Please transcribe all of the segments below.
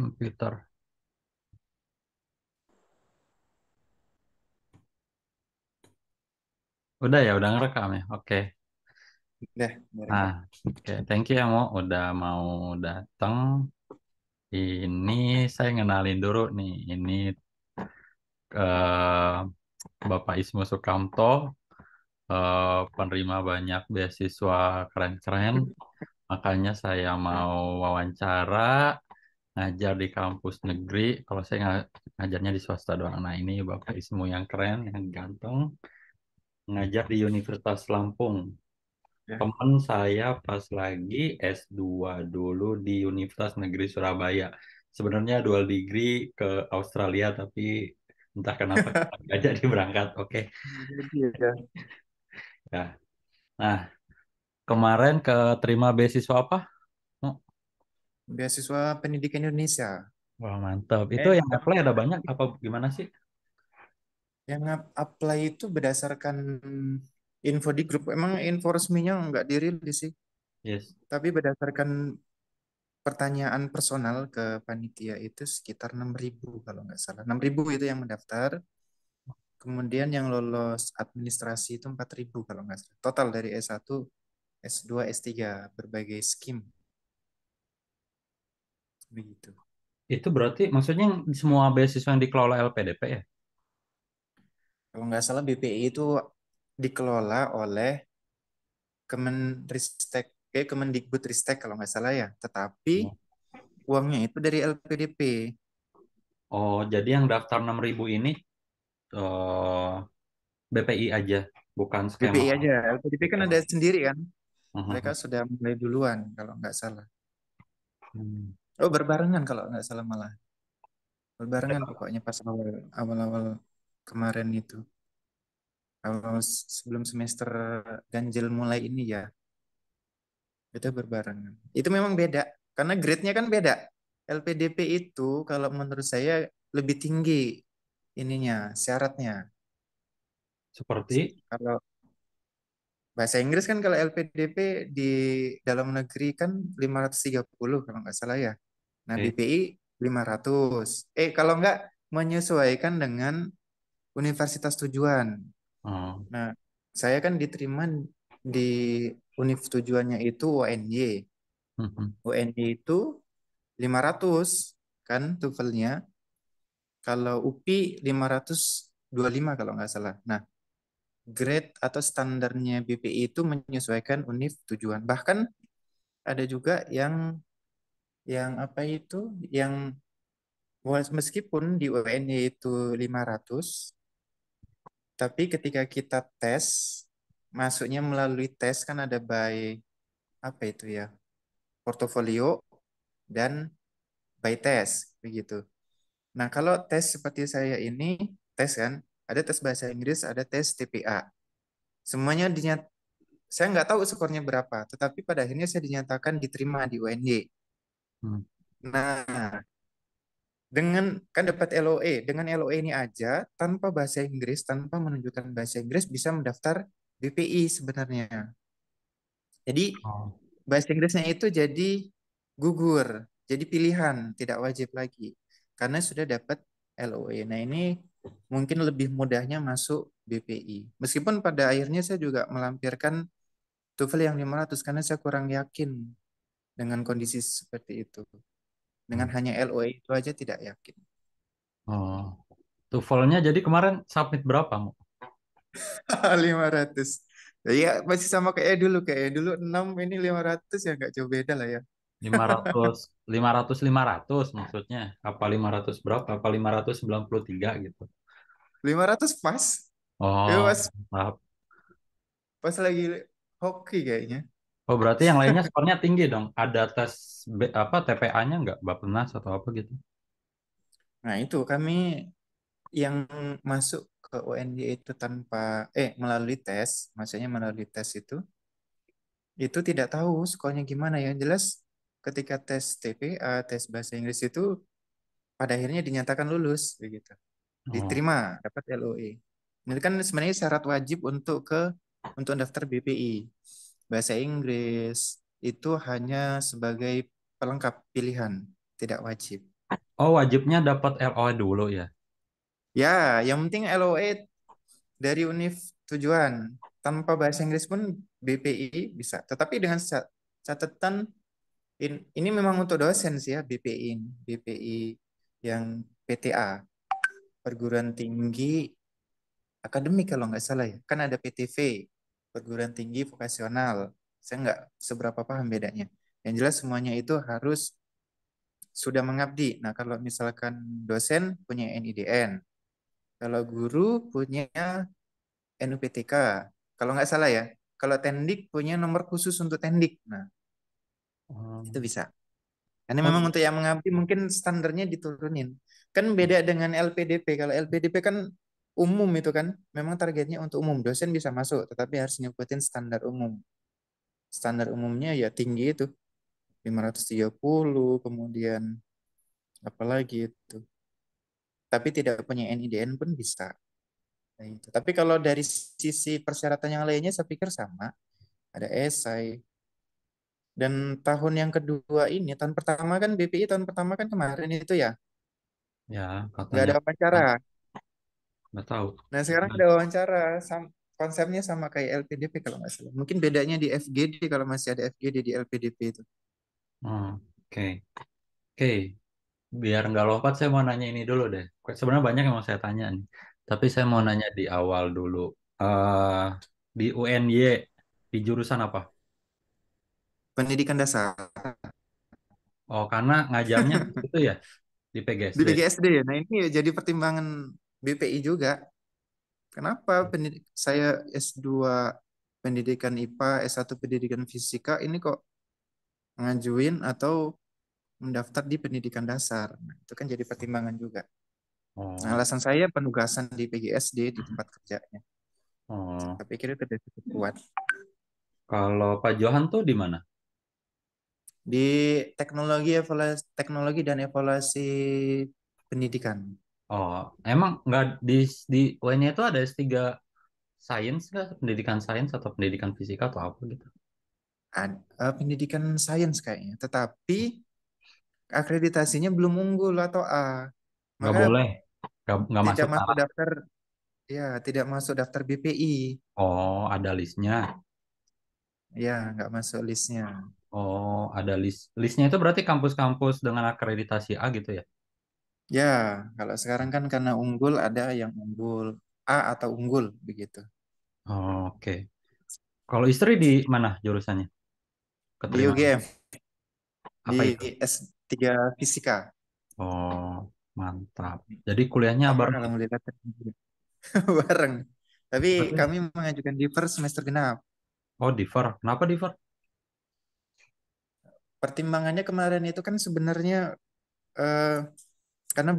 Komputer. Udah ya, udah ngerekam ya. Oke. Okay. Nah, ah, oke. Thank you ya mau udah mau datang. Ini saya ngenalin dulu nih. Ini eh, Bapak Ismu Sukamto, eh, penerima banyak beasiswa keren-keren. Makanya saya mau wawancara ngajar di kampus negeri. Kalau saya ngajarnya di swasta doang. Nah ini Bapak Ismu yang keren, yang ganteng. Ngajar di Universitas Lampung. Ya. Teman saya pas lagi S2 dulu di Universitas Negeri Surabaya. Sebenarnya dual degree ke Australia, tapi entah kenapa nggak jadi berangkat. Oke. Okay. Ya. ya. Nah, kemarin keterima beasiswa apa? beasiswa pendidikan Indonesia. Wah mantap. Itu eh, yang apply ada banyak apa gimana sih? Yang apply itu berdasarkan info di grup. Emang info resminya nggak dirilis sih. Yes. Tapi berdasarkan pertanyaan personal ke panitia itu sekitar 6.000 kalau nggak salah. 6.000 itu yang mendaftar. Kemudian yang lolos administrasi itu 4.000 kalau nggak salah. Total dari S1, S2, S3 berbagai skim begitu. Itu berarti maksudnya semua beasiswa yang dikelola LPDP ya? Kalau nggak salah BPI itu dikelola oleh Kemenristek eh, Kemendikbudristek kalau nggak salah ya. Tetapi oh. uangnya itu dari LPDP. Oh, jadi yang daftar 6000 ini uh, eh, BPI aja, bukan skema. BPI aja. LPDP kan oh. ada sendiri kan. Uh mhm. -huh. Mereka sudah mulai duluan kalau nggak salah. Hmm. Oh berbarengan kalau nggak salah malah. Berbarengan eh, pokoknya pas awal awal-awal kemarin itu. Awal sebelum semester ganjil mulai ini ya. Itu berbarengan. Itu memang beda karena grade-nya kan beda. LPDP itu kalau menurut saya lebih tinggi ininya, syaratnya. Seperti kalau bahasa Inggris kan kalau LPDP di dalam negeri kan 530 kalau nggak salah ya. Nah, okay. DPI 500. Eh, kalau enggak menyesuaikan dengan universitas tujuan. Oh. Nah, saya kan diterima di univ tujuannya itu UNY. Mm-hmm. UNY itu 500 kan tuvelnya. Kalau UPI 525 kalau nggak salah. Nah, grade atau standarnya BPI itu menyesuaikan univ tujuan. Bahkan ada juga yang yang apa itu yang meskipun di UNY itu 500 tapi ketika kita tes masuknya melalui tes kan ada by apa itu ya portofolio dan by tes begitu. Nah kalau tes seperti saya ini tes kan ada tes bahasa Inggris ada tes TPA semuanya dinyat saya nggak tahu skornya berapa tetapi pada akhirnya saya dinyatakan diterima di UNY Hmm. Nah, dengan kan dapat LOE, dengan LOE ini aja tanpa bahasa Inggris, tanpa menunjukkan bahasa Inggris bisa mendaftar BPI sebenarnya. Jadi oh. bahasa Inggrisnya itu jadi gugur, jadi pilihan, tidak wajib lagi karena sudah dapat LOE. Nah, ini mungkin lebih mudahnya masuk BPI. Meskipun pada akhirnya saya juga melampirkan TOEFL yang 500 karena saya kurang yakin dengan kondisi seperti itu. Dengan hmm. hanya LOA itu aja tidak yakin. Oh, TOEFL-nya jadi kemarin submit berapa, Mu? 500. Ya, masih sama kayak dulu. Kayak dulu 6, ini 500 ya nggak jauh beda lah ya. 500, 500, 500 maksudnya. Apa 500 berapa? Apa 593 gitu? 500 pas. Oh, ya, pas, maaf. pas lagi hoki kayaknya. Oh berarti yang lainnya skornya tinggi dong. Ada tes apa TPA-nya nggak bapenas atau apa gitu? Nah itu kami yang masuk ke UNJ itu tanpa eh melalui tes, maksudnya melalui tes itu itu tidak tahu skornya gimana ya. Jelas ketika tes TPA, tes bahasa Inggris itu pada akhirnya dinyatakan lulus begitu. Oh. Diterima, oh. dapat LOE. Ini kan sebenarnya syarat wajib untuk ke untuk daftar BPI bahasa Inggris itu hanya sebagai pelengkap pilihan, tidak wajib. Oh, wajibnya dapat LOE dulu ya? Ya, yang penting LOE dari univ tujuan. Tanpa bahasa Inggris pun BPI bisa. Tetapi dengan catatan ini memang untuk dosen sih ya BPI, BPI yang PTA, perguruan tinggi akademik kalau nggak salah ya. Kan ada PTV, perguruan tinggi vokasional. Saya nggak seberapa paham bedanya. Yang jelas semuanya itu harus sudah mengabdi. Nah, kalau misalkan dosen punya NIDN, kalau guru punya NUPTK, kalau nggak salah ya. Kalau tendik punya nomor khusus untuk tendik. Nah, hmm. itu bisa. Karena memang hmm. untuk yang mengabdi mungkin standarnya diturunin. Kan beda dengan LPDP. Kalau LPDP kan umum itu kan memang targetnya untuk umum dosen bisa masuk tetapi harus nyebutin standar umum standar umumnya ya tinggi itu 530 kemudian apalagi itu tapi tidak punya NIDN pun bisa nah, itu. tapi kalau dari sisi persyaratan yang lainnya saya pikir sama ada esai dan tahun yang kedua ini tahun pertama kan BPI tahun pertama kan kemarin itu ya ya nggak Gak ada wawancara nggak tahu. Nah sekarang nah. ada wawancara, sam konsepnya sama kayak LPDP kalau nggak salah. Mungkin bedanya di FGD kalau masih ada FGD di LPDP itu. Oke, oh, oke. Okay. Okay. Biar nggak lompat, saya mau nanya ini dulu deh. Sebenarnya banyak yang mau saya tanya nih. Tapi saya mau nanya di awal dulu. Uh, di UNY, di jurusan apa? Pendidikan dasar. Oh, karena ngajarnya itu ya? Di PGSD. Di PGSD ya. Nah, ini jadi pertimbangan BPI juga. Kenapa hmm. pendidik, saya S2 pendidikan IPA, S1 pendidikan fisika ini kok ngajuin atau mendaftar di pendidikan dasar. Nah, itu kan jadi pertimbangan juga. Nah, alasan saya penugasan di PGSD di tempat kerjanya. Oh. Tapi kira itu cukup kuat. Kalau Pak Johan tuh di mana? Di teknologi evaluasi teknologi dan evaluasi pendidikan. Oh, emang nggak di di un itu ada S3 sains nggak? Pendidikan sains atau pendidikan fisika atau apa gitu? Ad, uh, pendidikan sains kayaknya, tetapi akreditasinya belum unggul atau A. Nggak boleh, nggak, nggak masuk, tidak masuk daftar. Ya, tidak masuk daftar BPI. Oh, ada listnya. Ya, nggak masuk listnya. Oh, ada list. Listnya itu berarti kampus-kampus dengan akreditasi A gitu ya? Ya, kalau sekarang kan karena unggul ada yang unggul A atau unggul begitu. Oh, Oke. Okay. Kalau istri di mana jurusannya? Keterima. Di UGM. Apa di S3 Fisika. Oh, mantap. Jadi kuliahnya bareng. Alhamdulillah. bareng. Tapi Berarti... kami mengajukan diver semester genap. Oh, diver. Kenapa diver? Pertimbangannya kemarin itu kan sebenarnya uh, karena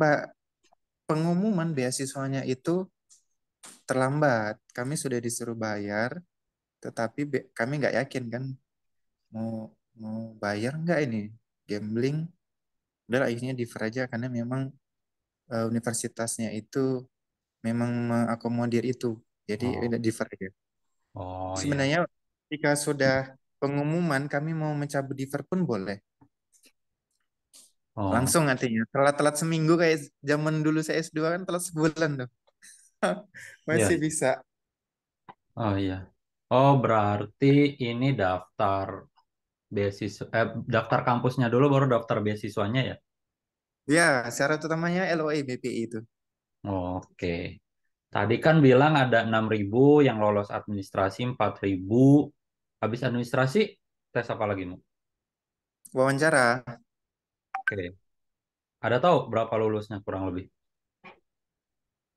pengumuman beasiswanya itu terlambat. Kami sudah disuruh bayar, tetapi kami nggak yakin kan mau mau bayar nggak ini gambling. Udah akhirnya defer aja karena memang uh, universitasnya itu memang mengakomodir itu. Jadi oh. di defer aja. Oh, iya. Sebenarnya iya. jika sudah pengumuman kami mau mencabut defer pun boleh. Oh. Langsung artinya. Telat-telat seminggu kayak zaman dulu saya S2 kan telat sebulan tuh. Iya. Masih yeah. bisa. Oh iya. Oh berarti ini daftar beasiswa eh, daftar kampusnya dulu baru daftar beasiswanya ya? Ya, syarat utamanya LOE BPI itu. Oke. Okay. Tadi kan bilang ada 6.000 yang lolos administrasi 4.000. Habis administrasi tes apa lagi, Mu? Wawancara. Oke. Ada tahu berapa lulusnya kurang lebih?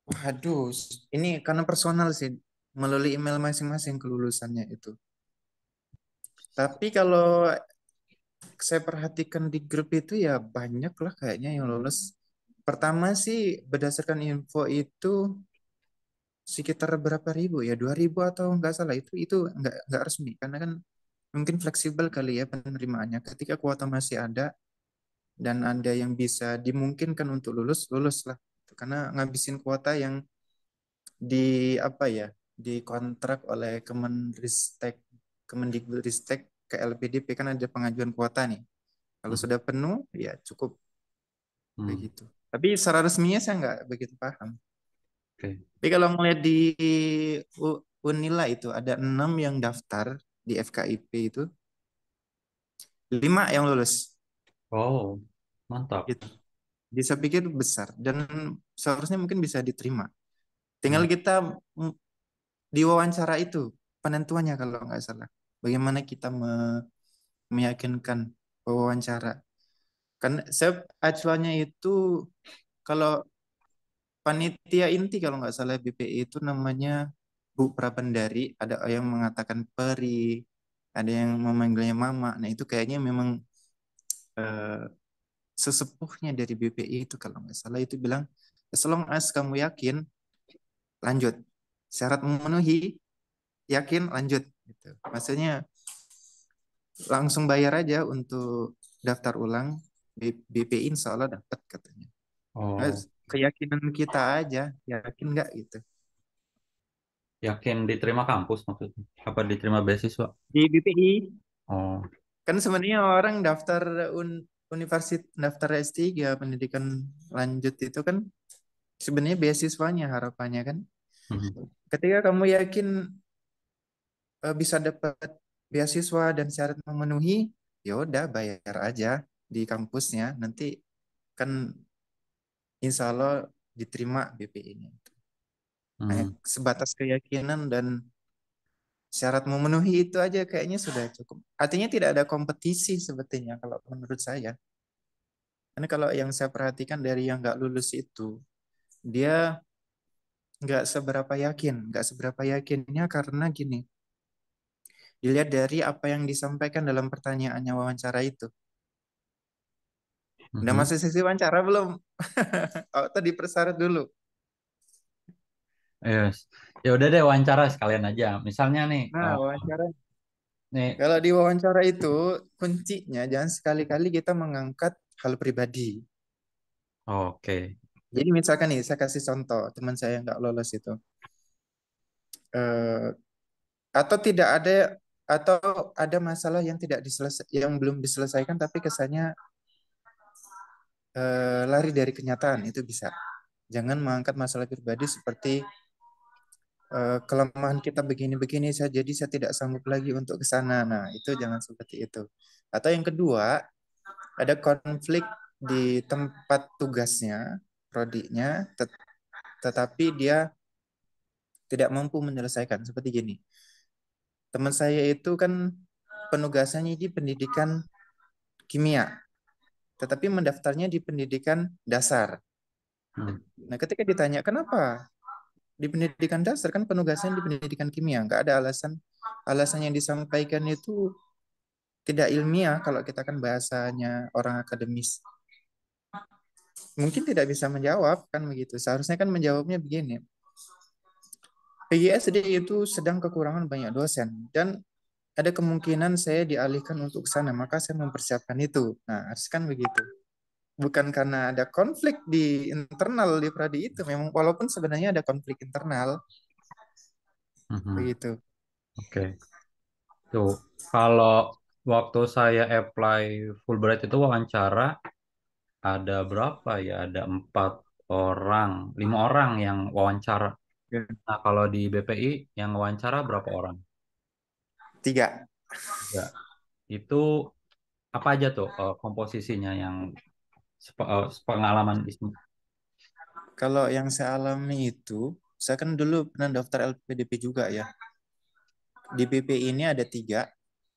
Waduh, ini karena personal sih, melalui email masing-masing kelulusannya itu. Tapi kalau saya perhatikan di grup itu ya banyak lah kayaknya yang lulus. Pertama sih berdasarkan info itu sekitar berapa ribu ya, dua ribu atau nggak salah itu itu nggak nggak resmi karena kan mungkin fleksibel kali ya penerimaannya. Ketika kuota masih ada, dan ada yang bisa dimungkinkan untuk lulus lulus lah karena ngabisin kuota yang di apa ya dikontrak oleh Kemenristek Kemendikbudristek ke LPDP kan ada pengajuan kuota nih kalau hmm. sudah penuh ya cukup hmm. begitu tapi secara resminya saya nggak begitu paham okay. tapi kalau melihat di Unila itu ada enam yang daftar di FKIP itu lima yang lulus Oh. Mantap. gitu. Jadi pikir besar dan seharusnya mungkin bisa diterima. Tinggal hmm. kita di wawancara itu penentuannya kalau nggak salah. Bagaimana kita me meyakinkan wawancara. Kan saya acuannya itu kalau panitia inti kalau nggak salah BPI itu namanya Bu Prabendari. ada yang mengatakan peri, ada yang memanggilnya mama. Nah, itu kayaknya memang eh, sesepuhnya dari BPI itu kalau nggak salah itu bilang as long as kamu yakin lanjut syarat memenuhi yakin lanjut gitu maksudnya langsung bayar aja untuk daftar ulang BPI insya Allah dapat katanya oh. keyakinan kita aja yakin nggak gitu yakin diterima kampus maksudnya apa diterima beasiswa di BPI oh kan sebenarnya orang daftar un universitas daftar S3 pendidikan lanjut itu kan sebenarnya beasiswanya harapannya kan. Hmm. Ketika kamu yakin e, bisa dapat beasiswa dan syarat memenuhi, ya udah bayar aja di kampusnya nanti kan insya Allah diterima BPI-nya. Hmm. sebatas keyakinan dan syarat memenuhi itu aja kayaknya sudah cukup. Artinya tidak ada kompetisi sebetulnya kalau menurut saya. Karena kalau yang saya perhatikan dari yang nggak lulus itu, dia nggak seberapa yakin, nggak seberapa yakinnya karena gini. Dilihat dari apa yang disampaikan dalam pertanyaannya wawancara itu. Udah mm -hmm. masih sesi wawancara belum? oh, tadi persyarat dulu. Yes. Ya udah deh wawancara sekalian aja. Misalnya nih. Nah, eh, wawancara. Nih. Kalau di wawancara itu kuncinya jangan sekali-kali kita mengangkat hal pribadi. Oke. Okay. Jadi misalkan nih saya kasih contoh teman saya nggak lolos itu. Uh, atau tidak ada atau ada masalah yang tidak diselesa yang belum diselesaikan tapi kesannya uh, lari dari kenyataan itu bisa. Jangan mengangkat masalah pribadi seperti Eh, kelemahan kita begini-begini saya jadi saya tidak sanggup lagi untuk ke sana. Nah, itu jangan seperti itu. Atau yang kedua, ada konflik di tempat tugasnya, prodinya, tet tetapi dia tidak mampu menyelesaikan seperti gini. Teman saya itu kan penugasannya di pendidikan kimia, tetapi mendaftarnya di pendidikan dasar. Hmm. Nah, ketika ditanya kenapa di pendidikan dasar kan penugasan di pendidikan kimia nggak ada alasan alasan yang disampaikan itu tidak ilmiah kalau kita kan bahasanya orang akademis mungkin tidak bisa menjawab kan begitu seharusnya kan menjawabnya begini PGSD itu sedang kekurangan banyak dosen dan ada kemungkinan saya dialihkan untuk sana maka saya mempersiapkan itu nah harus kan begitu bukan karena ada konflik di internal di prodi itu memang walaupun sebenarnya ada konflik internal mm-hmm. begitu oke okay. tuh kalau waktu saya apply Fulbright itu wawancara ada berapa ya ada empat orang lima orang yang wawancara iya. nah kalau di BPI yang wawancara berapa orang tiga tiga itu apa aja tuh eh, komposisinya yang Eh, pengalaman Isma? Kalau yang saya alami itu, saya kan dulu pernah daftar LPDP juga ya. Di PP ini ada tiga.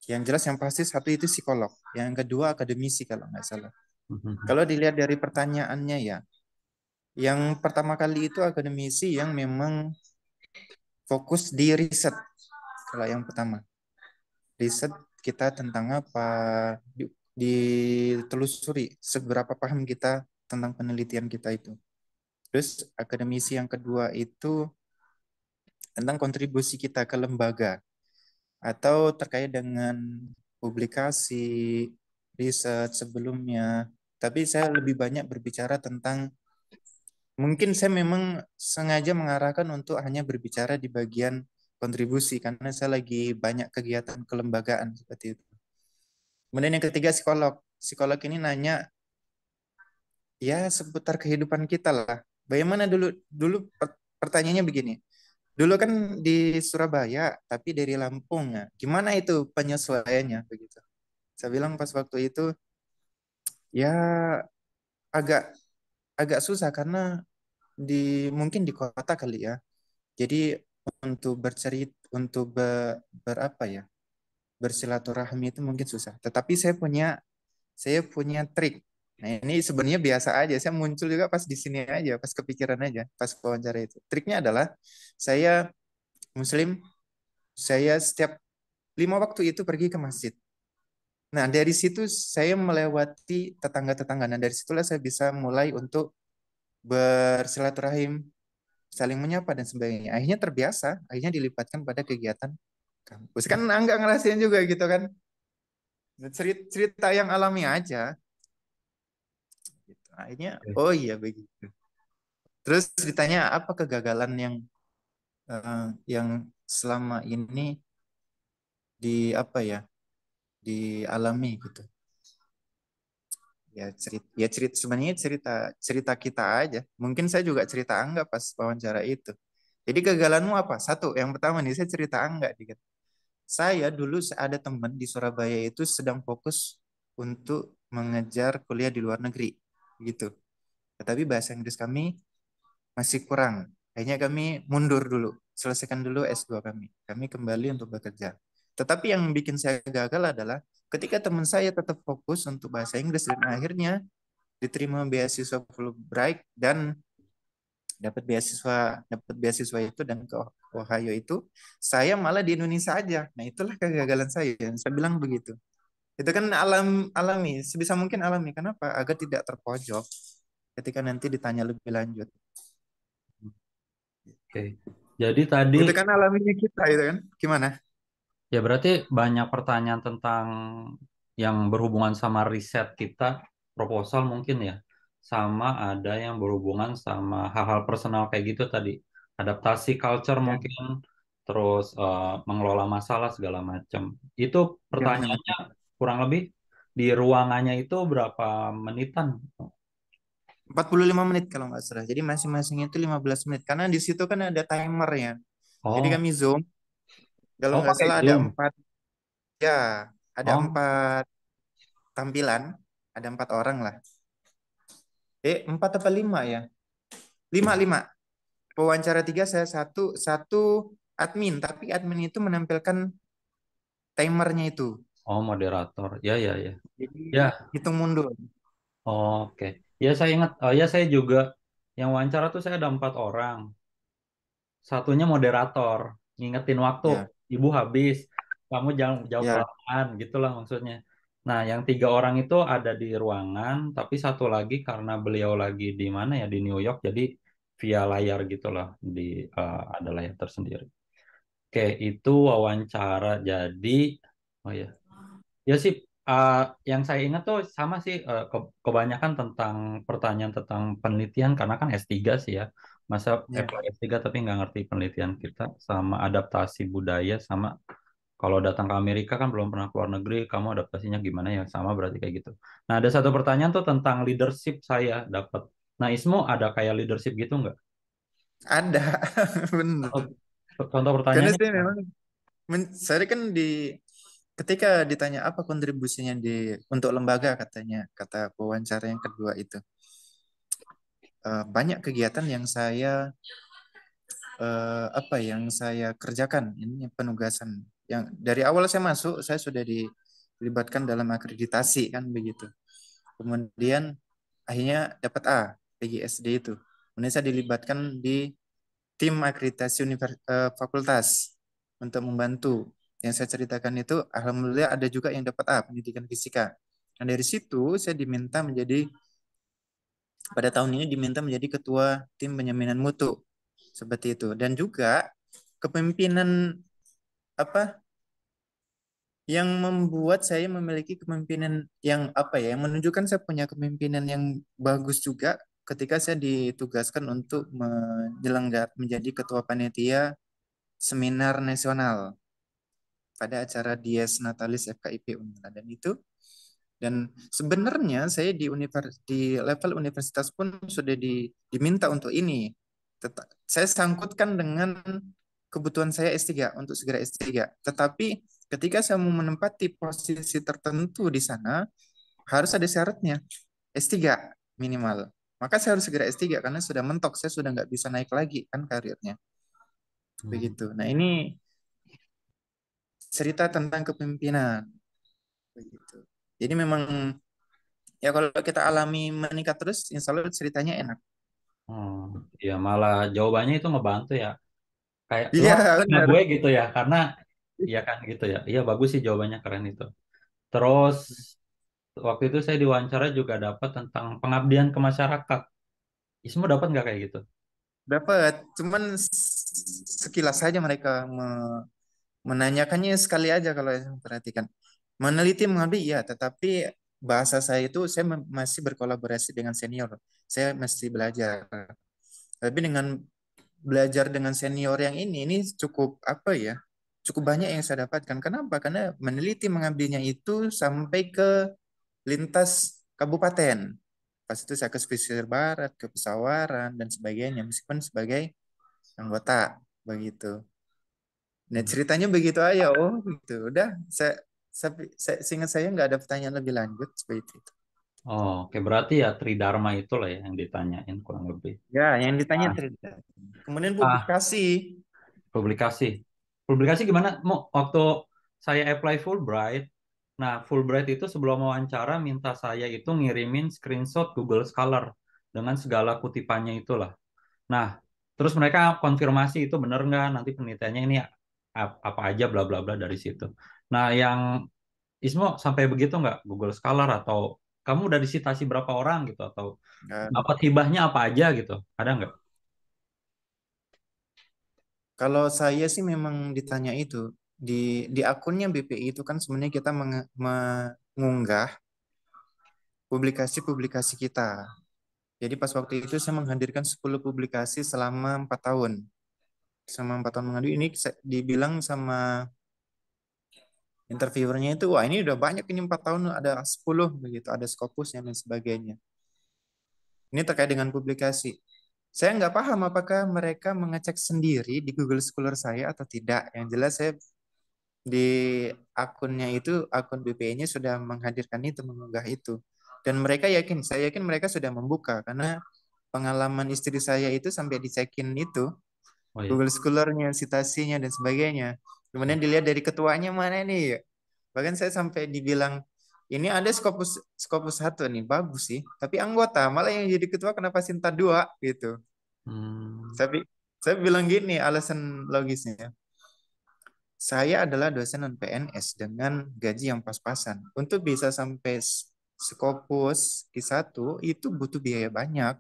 Yang jelas yang pasti satu itu psikolog. Yang kedua akademisi kalau nggak salah. Mm-hmm. Kalau dilihat dari pertanyaannya ya, yang pertama kali itu akademisi yang memang fokus di riset. Kalau yang pertama, riset kita tentang apa, ditelusuri seberapa paham kita tentang penelitian kita itu. Terus akademisi yang kedua itu tentang kontribusi kita ke lembaga atau terkait dengan publikasi, riset sebelumnya. Tapi saya lebih banyak berbicara tentang mungkin saya memang sengaja mengarahkan untuk hanya berbicara di bagian kontribusi karena saya lagi banyak kegiatan kelembagaan seperti itu. Kemudian yang ketiga psikolog. Psikolog ini nanya ya seputar kehidupan kita lah. Bagaimana dulu dulu pertanyaannya begini. Dulu kan di Surabaya tapi dari Lampung ya. Gimana itu penyesuaiannya begitu? Saya bilang pas waktu itu ya agak agak susah karena di mungkin di kota kali ya. Jadi untuk bercerita untuk ber, berapa ya? bersilaturahmi itu mungkin susah. Tetapi saya punya saya punya trik. Nah, ini sebenarnya biasa aja. Saya muncul juga pas di sini aja, pas kepikiran aja, pas wawancara itu. Triknya adalah saya muslim, saya setiap lima waktu itu pergi ke masjid. Nah, dari situ saya melewati tetangga-tetangga. Nah, dari situlah saya bisa mulai untuk bersilaturahim, saling menyapa dan sebagainya. Akhirnya terbiasa, akhirnya dilipatkan pada kegiatan kampus kan Angga ngerasain juga gitu kan cerita cerita yang alami aja gitu. akhirnya oh iya begitu terus ceritanya apa kegagalan yang uh, yang selama ini di apa ya dialami gitu ya cerita ya cerita sebenarnya cerita cerita kita aja mungkin saya juga cerita angga pas wawancara itu jadi kegagalanmu apa satu yang pertama nih saya cerita angga dikit saya dulu ada teman di Surabaya itu sedang fokus untuk mengejar kuliah di luar negeri, gitu. Tetapi bahasa Inggris kami masih kurang. Akhirnya kami mundur dulu, selesaikan dulu S2 kami. Kami kembali untuk bekerja. Tetapi yang bikin saya gagal adalah ketika teman saya tetap fokus untuk bahasa Inggris dan akhirnya diterima beasiswa Fulbright dan dapat beasiswa dapat beasiswa itu dan ke Ohio itu, saya malah di Indonesia aja. Nah itulah kegagalan saya. Saya bilang begitu. Itu kan alam alami, sebisa mungkin alami. Kenapa? Agar tidak terpojok ketika nanti ditanya lebih lanjut. Oke. Jadi tadi itu kan alaminya kita itu kan. Gimana? Ya berarti banyak pertanyaan tentang yang berhubungan sama riset kita, proposal mungkin ya. Sama ada yang berhubungan sama hal-hal personal kayak gitu tadi adaptasi culture ya. mungkin terus uh, mengelola masalah segala macam itu ya. pertanyaannya ya. kurang lebih di ruangannya itu berapa menitan 45 menit kalau nggak salah jadi masing-masing itu 15 menit karena di situ kan ada timer ya oh. jadi kami zoom kalau oh, salah ada empat ya ada oh. empat tampilan ada empat orang lah eh empat atau lima ya lima lima wawancara tiga saya satu satu admin, tapi admin itu menampilkan timernya itu. Oh, moderator. Ya, ya, ya. Jadi ya. hitung mundur. Oh, Oke. Okay. Ya saya ingat. Oh ya saya juga yang wawancara tuh saya ada empat orang. Satunya moderator, ngingetin waktu. Ya. Ibu habis, kamu jangan jauh ya. gitulah maksudnya. Nah, yang tiga orang itu ada di ruangan, tapi satu lagi karena beliau lagi di mana ya di New York, jadi via layar gitulah di uh, ada layar tersendiri. Oke, itu wawancara. Jadi, oh ya, ya sih uh, yang saya ingat tuh sama sih uh, ke kebanyakan tentang pertanyaan tentang penelitian karena kan S3 sih ya. Masa ya. S3 tapi nggak ngerti penelitian kita sama adaptasi budaya sama kalau datang ke Amerika kan belum pernah keluar negeri, kamu adaptasinya gimana ya? Sama berarti kayak gitu. Nah, ada satu pertanyaan tuh tentang leadership saya dapat Nah, Ismo ada kayak leadership gitu nggak? Ada, benar. Contoh pertanyaannya. Karena saya memang, men, saya kan di ketika ditanya apa kontribusinya di untuk lembaga katanya kata wawancara yang kedua itu uh, banyak kegiatan yang saya uh, apa yang saya kerjakan ini penugasan yang dari awal saya masuk saya sudah dilibatkan dalam akreditasi kan begitu kemudian akhirnya dapat A PGSD itu. saya dilibatkan di tim akreditasi univers uh, eh, fakultas untuk membantu. Yang saya ceritakan itu, alhamdulillah ada juga yang dapat A, ah, pendidikan fisika. Nah dari situ saya diminta menjadi pada tahun ini diminta menjadi ketua tim penyaminan mutu seperti itu dan juga kepemimpinan apa yang membuat saya memiliki kepemimpinan yang apa ya yang menunjukkan saya punya kepemimpinan yang bagus juga ketika saya ditugaskan untuk menyelenggara menjadi ketua panitia seminar nasional pada acara Dies Natalis FKIP Unila dan itu dan sebenarnya saya di univers di level universitas pun sudah di, diminta untuk ini Tetap, saya sangkutkan dengan kebutuhan saya S3 untuk segera S3 tetapi ketika saya mau menempati posisi tertentu di sana harus ada syaratnya S3 minimal maka saya harus segera S3 karena sudah mentok, saya sudah nggak bisa naik lagi kan karirnya. Hmm. Begitu. Nah, ini cerita tentang kepemimpinan. Begitu. Jadi memang ya kalau kita alami meningkat terus, insya Allah ceritanya enak. Hmm, ya malah jawabannya itu ngebantu ya. Kayak ya, benar. gue gitu ya, karena ya kan gitu ya. Iya bagus sih jawabannya keren itu. Terus waktu itu saya diwawancara juga dapat tentang pengabdian ke masyarakat. Ismu dapat nggak kayak gitu? Dapat, cuman sekilas saja mereka menanyakannya sekali aja kalau saya perhatikan. Meneliti mengabdi ya, tetapi bahasa saya itu saya masih berkolaborasi dengan senior. Saya masih belajar. Tapi dengan belajar dengan senior yang ini ini cukup apa ya? Cukup banyak yang saya dapatkan. Kenapa? Karena meneliti mengambilnya itu sampai ke lintas kabupaten. Pas itu saya ke Spesial barat, ke pesawaran, dan sebagainya, meskipun sebagai anggota begitu. Nah hmm. ceritanya begitu aja, oh gitu. Udah, saya, saya, saya seingat saya nggak ada pertanyaan lebih lanjut seperti itu. Oh, oke berarti ya Tridharma itulah ya yang ditanyain kurang lebih. Ya, yang ditanya ah. Tridharma. Kemudian publikasi. Ah. Publikasi. Publikasi gimana? Mau waktu saya apply Fulbright Nah, Fulbright itu sebelum wawancara minta saya itu ngirimin screenshot Google Scholar dengan segala kutipannya itulah. Nah, terus mereka konfirmasi itu benar nggak nanti penelitiannya ini apa aja bla bla bla dari situ. Nah, yang Ismo sampai begitu nggak Google Scholar atau kamu udah disitasi berapa orang gitu atau dapat hibahnya apa aja gitu? Ada nggak? Kalau saya sih memang ditanya itu, di di akunnya BPI itu kan sebenarnya kita mengunggah publikasi-publikasi kita. Jadi pas waktu itu saya menghadirkan 10 publikasi selama empat tahun. Selama empat tahun mengadu ini dibilang sama interviewernya itu wah ini udah banyak ini empat tahun ada 10 begitu, ada skopusnya dan sebagainya. Ini terkait dengan publikasi. Saya nggak paham apakah mereka mengecek sendiri di Google Scholar saya atau tidak. Yang jelas saya di akunnya itu akun BPI-nya sudah menghadirkan itu mengunggah itu dan mereka yakin saya yakin mereka sudah membuka karena pengalaman istri saya itu sampai dicekin itu oh, iya. Google Scholar-nya citasinya dan sebagainya kemudian dilihat dari ketuanya mana nih ya. bahkan saya sampai dibilang ini ada skopus skopus satu nih bagus sih tapi anggota malah yang jadi ketua kenapa Sinta dua gitu hmm. tapi saya bilang gini alasan logisnya saya adalah dosen non PNS dengan gaji yang pas-pasan. Untuk bisa sampai Skopus Q1 itu butuh biaya banyak.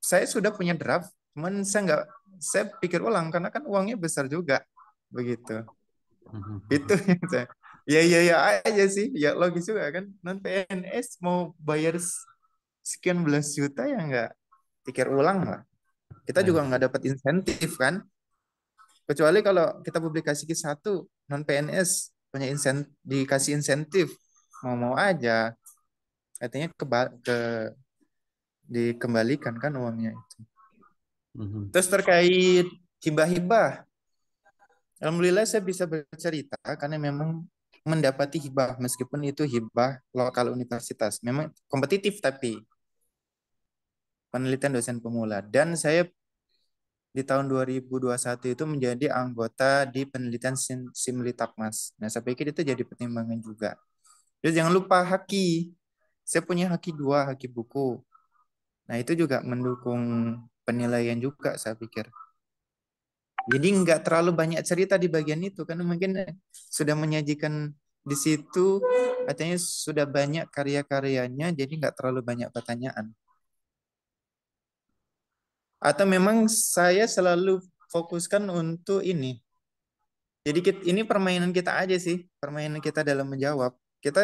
Saya, sudah punya draft, cuman saya nggak saya pikir ulang karena kan uangnya besar juga begitu. itu yang saya ya ya ya aja sih ya logis juga kan non PNS mau bayar sekian belas juta ya nggak pikir ulang lah kita juga iya. nggak dapat insentif kan Kecuali kalau kita publikasi satu non PNS punya insentif dikasih insentif mau-mau aja. Artinya ke, ke dikembalikan kan uangnya itu. Mm-hmm. Terus terkait hibah-hibah. Alhamdulillah saya bisa bercerita karena memang mendapati hibah meskipun itu hibah lokal universitas. Memang kompetitif tapi penelitian dosen pemula dan saya di tahun 2021 itu menjadi anggota di penelitian Sim Simlitapmas. Nah, saya pikir itu jadi pertimbangan juga. Terus jangan lupa haki. Saya punya haki dua, haki buku. Nah, itu juga mendukung penilaian juga saya pikir. Jadi nggak terlalu banyak cerita di bagian itu karena mungkin eh, sudah menyajikan di situ artinya sudah banyak karya-karyanya jadi nggak terlalu banyak pertanyaan atau memang saya selalu fokuskan untuk ini. Jadi kita, ini permainan kita aja sih, permainan kita dalam menjawab. Kita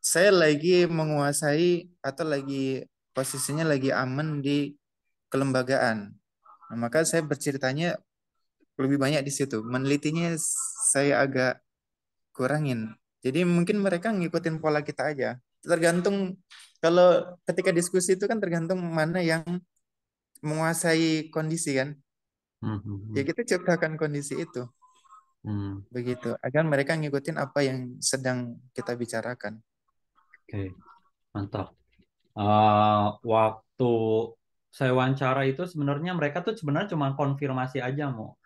saya lagi menguasai atau lagi posisinya lagi aman di kelembagaan. Nah, maka saya berceritanya lebih banyak di situ. Menelitinya saya agak kurangin. Jadi mungkin mereka ngikutin pola kita aja. Tergantung kalau ketika diskusi itu kan tergantung mana yang menguasai kondisi kan. Mm-hmm. Ya kita ciptakan kondisi itu. Mm. Begitu. Agar mereka ngikutin apa yang sedang kita bicarakan. Oke, okay. mantap. Uh, waktu saya wawancara itu sebenarnya mereka tuh sebenarnya cuma konfirmasi aja mau.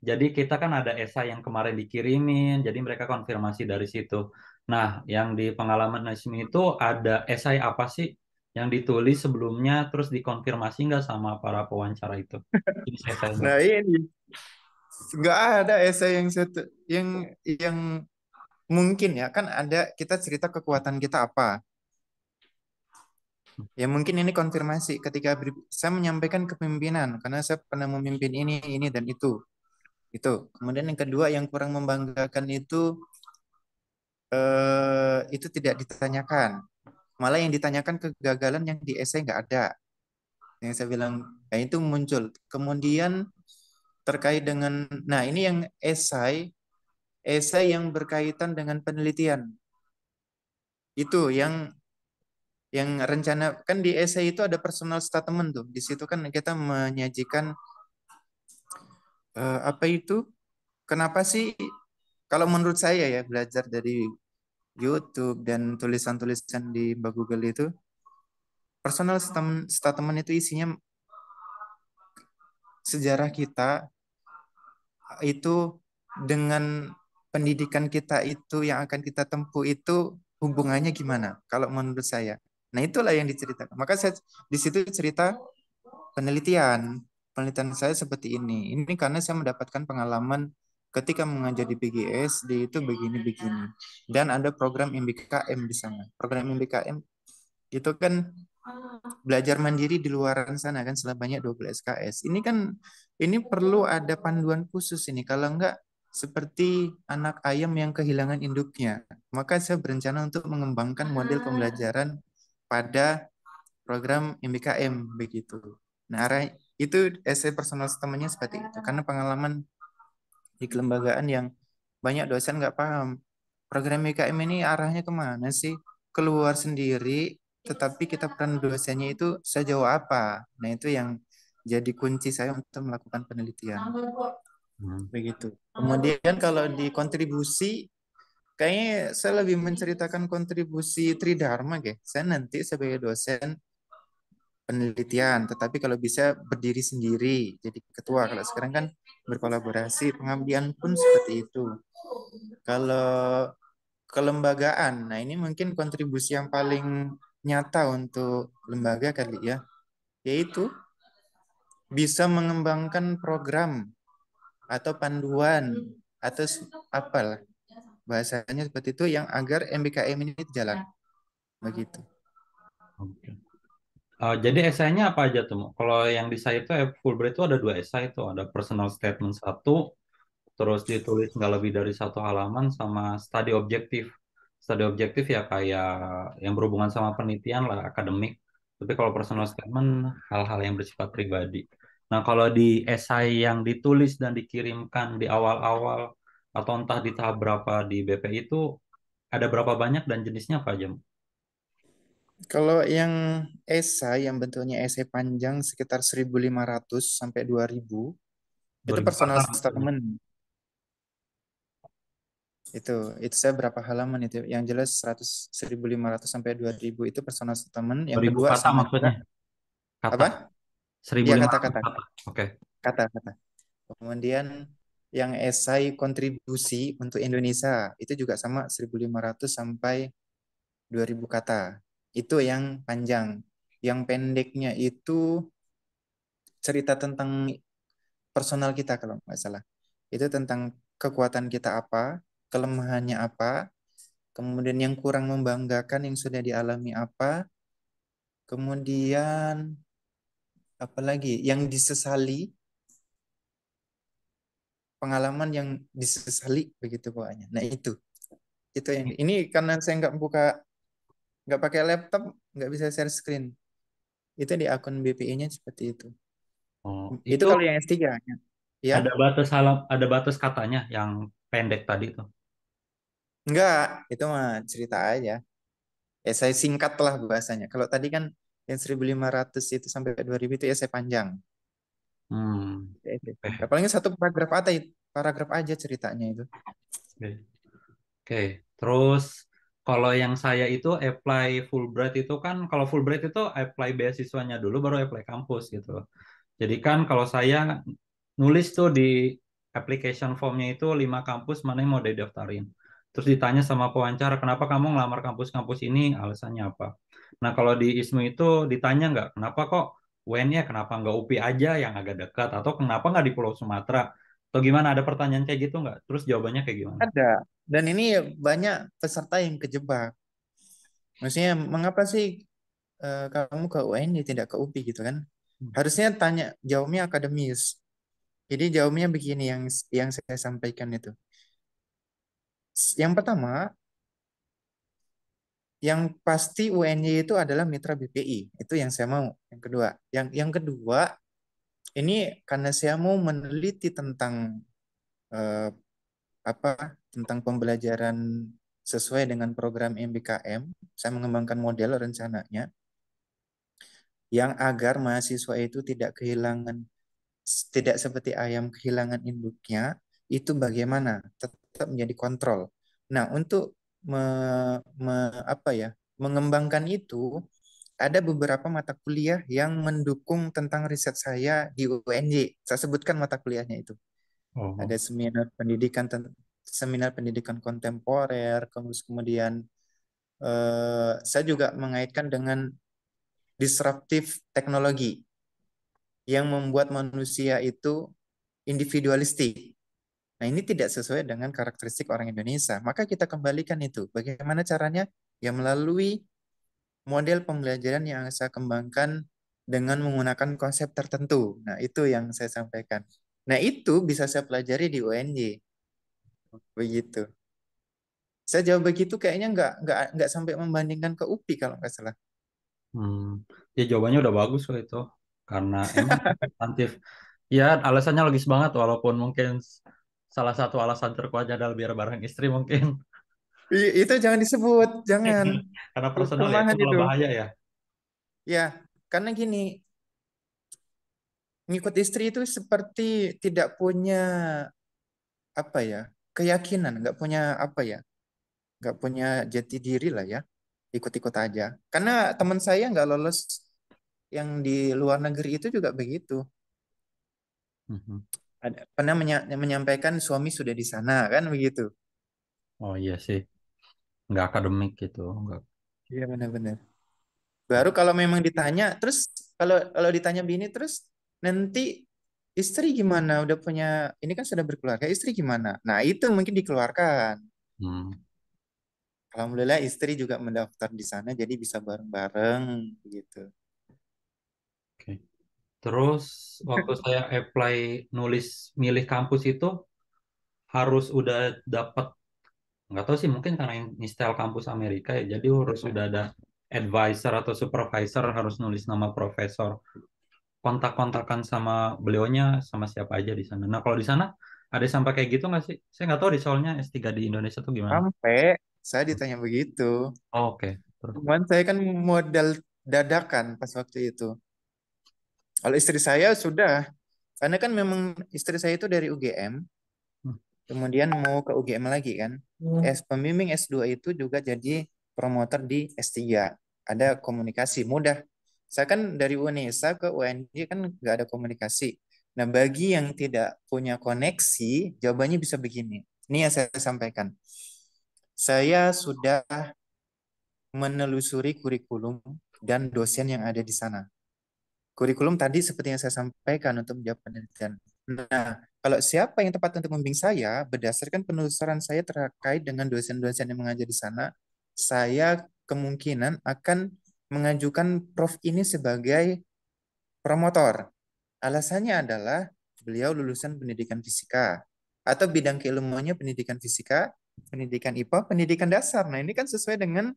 Jadi kita kan ada esai yang kemarin dikirimin, jadi mereka konfirmasi dari situ. Nah, yang di pengalaman Nasmi itu ada esai apa sih yang ditulis sebelumnya terus dikonfirmasi nggak sama para pewawancara itu? nah ini nggak ada esai yang satu yang yang mungkin ya kan ada kita cerita kekuatan kita apa ya mungkin ini konfirmasi ketika saya menyampaikan kepemimpinan karena saya pernah memimpin ini ini dan itu itu kemudian yang kedua yang kurang membanggakan itu eh, itu tidak ditanyakan Malah yang ditanyakan kegagalan yang di esai nggak ada. Yang saya bilang, nah itu muncul. Kemudian terkait dengan, nah ini yang esai, esai yang berkaitan dengan penelitian. Itu yang yang rencana kan di esai itu ada personal statement tuh. Di situ kan kita menyajikan eh, apa itu? Kenapa sih kalau menurut saya ya belajar dari YouTube dan tulisan-tulisan di Mbak Google itu personal statement, itu isinya sejarah kita itu dengan pendidikan kita itu yang akan kita tempuh itu hubungannya gimana kalau menurut saya. Nah, itulah yang diceritakan. Maka saya di situ cerita penelitian. Penelitian saya seperti ini. Ini karena saya mendapatkan pengalaman ketika mengajar di PGS di itu begini-begini dan ada program MBKM di sana program MBKM itu kan belajar mandiri di luar sana kan banyak 12 KS ini kan ini perlu ada panduan khusus ini kalau enggak seperti anak ayam yang kehilangan induknya maka saya berencana untuk mengembangkan model ah. pembelajaran pada program MBKM begitu nah arah itu essay eh, personal temannya seperti itu karena pengalaman di kelembagaan yang banyak dosen nggak paham. Program IKM ini arahnya kemana sih? Keluar sendiri, tetapi kita peran dosennya itu sejauh apa? Nah itu yang jadi kunci saya untuk melakukan penelitian. Hmm. Begitu. Kemudian kalau di kontribusi, kayaknya saya lebih menceritakan kontribusi Tridharma, guys Saya nanti sebagai dosen penelitian, tetapi kalau bisa berdiri sendiri jadi ketua. Kalau sekarang kan berkolaborasi, pengambilan pun seperti itu. Kalau kelembagaan, nah ini mungkin kontribusi yang paling nyata untuk lembaga kali ya, yaitu bisa mengembangkan program atau panduan atau lah bahasanya seperti itu yang agar MBKM ini jalan begitu. Okay. Uh, jadi esainya apa aja tuh? Kalau yang di saya itu eh, Fulbright itu ada dua esai itu, ada personal statement satu, terus ditulis nggak lebih dari satu halaman sama study objektif. Study objektif ya kayak yang berhubungan sama penelitian lah, akademik. Tapi kalau personal statement hal-hal yang bersifat pribadi. Nah kalau di esai yang ditulis dan dikirimkan di awal-awal atau entah di tahap berapa di BP itu ada berapa banyak dan jenisnya apa aja? Kalau yang esai, yang bentuknya esai panjang sekitar 1.500 sampai 2.000, itu 2.400. personal statement. Itu, itu saya berapa halaman itu. Yang jelas 100, 1.500 sampai 2.000 itu personal statement. Yang 2.000 kedua kata maksudnya? Kata. Apa? 1.500 ya, kata-kata. Oke. Okay. Kata-kata. Kemudian yang esai kontribusi untuk Indonesia itu juga sama 1.500 sampai 2.000 kata. Itu yang panjang. Yang pendeknya itu cerita tentang personal kita kalau nggak salah. Itu tentang kekuatan kita apa, kelemahannya apa, kemudian yang kurang membanggakan yang sudah dialami apa, kemudian apalagi yang disesali pengalaman yang disesali begitu pokoknya. Nah itu itu yang ini karena saya nggak buka nggak pakai laptop nggak bisa share screen itu di akun BPI-nya seperti itu oh, itu, itu kalau yang S3 ya iya. ada batas halam ada batas katanya yang pendek tadi tuh Enggak, itu mah cerita aja. ya saya singkat lah bahasanya. Kalau tadi kan yang 1500 itu sampai 2000 itu ya saya panjang. Hmm. Okay. Gitu. Eh. Paling satu paragraf aja, paragraf aja ceritanya itu. Oke. Okay. okay. Terus kalau yang saya itu apply Fulbright itu kan kalau Fulbright itu apply beasiswanya dulu baru apply kampus gitu. Jadi kan kalau saya nulis tuh di application formnya itu lima kampus mana yang mau didaftarin. Terus ditanya sama pewawancara kenapa kamu ngelamar kampus-kampus ini alasannya apa. Nah kalau di ISMU itu ditanya nggak kenapa kok UN-nya kenapa nggak UPI aja yang agak dekat atau kenapa nggak di Pulau Sumatera atau gimana? Ada pertanyaan kayak gitu nggak? Terus jawabannya kayak gimana? Ada. Dan ini banyak peserta yang kejebak. Maksudnya mengapa sih uh, kamu ke UNY tidak ke UPI gitu kan? Hmm. Harusnya tanya jawabnya akademis. Jadi jawabnya begini yang yang saya sampaikan itu. Yang pertama, yang pasti UNY itu adalah mitra BPI. Itu yang saya mau. Yang kedua, yang yang kedua ini karena saya mau meneliti tentang eh, apa tentang pembelajaran sesuai dengan program MBKM. Saya mengembangkan model rencananya yang agar mahasiswa itu tidak kehilangan tidak seperti ayam kehilangan induknya itu bagaimana tetap menjadi kontrol. Nah, untuk me, me, apa ya mengembangkan itu ada beberapa mata kuliah yang mendukung tentang riset saya di UNJ. Saya sebutkan mata kuliahnya itu. Oh. Ada seminar pendidikan seminar pendidikan kontemporer, kemudian eh, saya juga mengaitkan dengan disruptif teknologi yang membuat manusia itu individualistik. Nah, ini tidak sesuai dengan karakteristik orang Indonesia. Maka kita kembalikan itu. Bagaimana caranya? Ya melalui model pembelajaran yang saya kembangkan dengan menggunakan konsep tertentu. Nah, itu yang saya sampaikan. Nah, itu bisa saya pelajari di UNJ. Begitu. Saya jawab begitu kayaknya nggak nggak nggak sampai membandingkan ke UPI kalau nggak salah. Hmm, ya jawabannya udah bagus kok itu karena emang ya alasannya logis banget walaupun mungkin salah satu alasan terkuatnya adalah biar bareng istri mungkin itu jangan disebut, jangan. Karena personal ya, itu, itu. bahaya ya. Ya, karena gini, ngikut istri itu seperti tidak punya apa ya keyakinan, nggak punya apa ya, nggak punya jati diri lah ya, ikut-ikut aja. Karena teman saya nggak lolos yang di luar negeri itu juga begitu. Mm-hmm. pernah menyampaikan suami sudah di sana kan begitu. Oh iya sih nggak akademik gitu nggak iya benar-benar baru kalau memang ditanya terus kalau kalau ditanya bini terus nanti istri gimana udah punya ini kan sudah berkeluarga istri gimana nah itu mungkin dikeluarkan hmm. alhamdulillah istri juga mendaftar di sana jadi bisa bareng-bareng gitu oke terus waktu saya apply nulis milih kampus itu harus udah dapat nggak tahu sih mungkin karena ini style kampus Amerika ya jadi harus iya. sudah ada advisor atau supervisor harus nulis nama profesor kontak-kontakan sama beliaunya sama siapa aja di sana nah kalau di sana ada sampai kayak gitu nggak sih saya nggak tahu di soalnya S3 di Indonesia tuh gimana sampai saya ditanya begitu oh, oke okay. cuman saya kan modal dadakan pas waktu itu kalau istri saya sudah karena kan memang istri saya itu dari UGM kemudian mau ke UGM lagi kan. Hmm. S pembimbing S2 itu juga jadi promotor di S3. Ada komunikasi mudah. Saya kan dari UNESA ke UNJ kan nggak ada komunikasi. Nah, bagi yang tidak punya koneksi, jawabannya bisa begini. Ini yang saya sampaikan. Saya sudah menelusuri kurikulum dan dosen yang ada di sana. Kurikulum tadi seperti yang saya sampaikan untuk menjawab penelitian. Nah, kalau siapa yang tepat untuk membimbing saya, berdasarkan penelusuran saya terkait dengan dosen-dosen yang mengajar di sana, saya kemungkinan akan mengajukan prof ini sebagai promotor. Alasannya adalah beliau lulusan pendidikan fisika atau bidang keilmuannya pendidikan fisika, pendidikan IPA, pendidikan dasar. Nah, ini kan sesuai dengan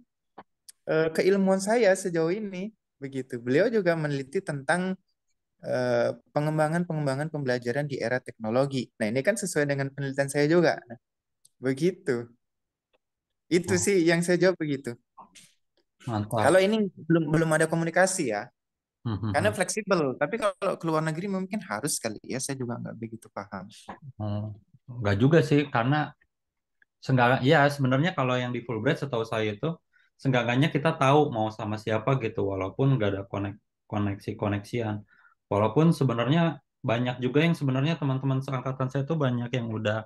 eh, keilmuan saya sejauh ini begitu. Beliau juga meneliti tentang Eh, pengembangan-pengembangan pembelajaran di era teknologi. Nah, ini kan sesuai dengan penelitian saya juga. Nah, begitu. Itu oh. sih yang saya jawab begitu. Mantap. Kalau ini belum belum ada komunikasi ya. hmm, hmm Karena hmm. fleksibel, tapi kalau ke luar negeri mungkin harus kali ya. Saya juga nggak begitu paham. Hmm, nggak juga sih, karena senggak. ya sebenarnya kalau yang di Fulbright setahu saya itu senggakannya kita tahu mau sama siapa gitu, walaupun nggak ada konek koneksi koneksian. Walaupun sebenarnya banyak juga yang sebenarnya teman-teman seangkatan saya itu banyak yang udah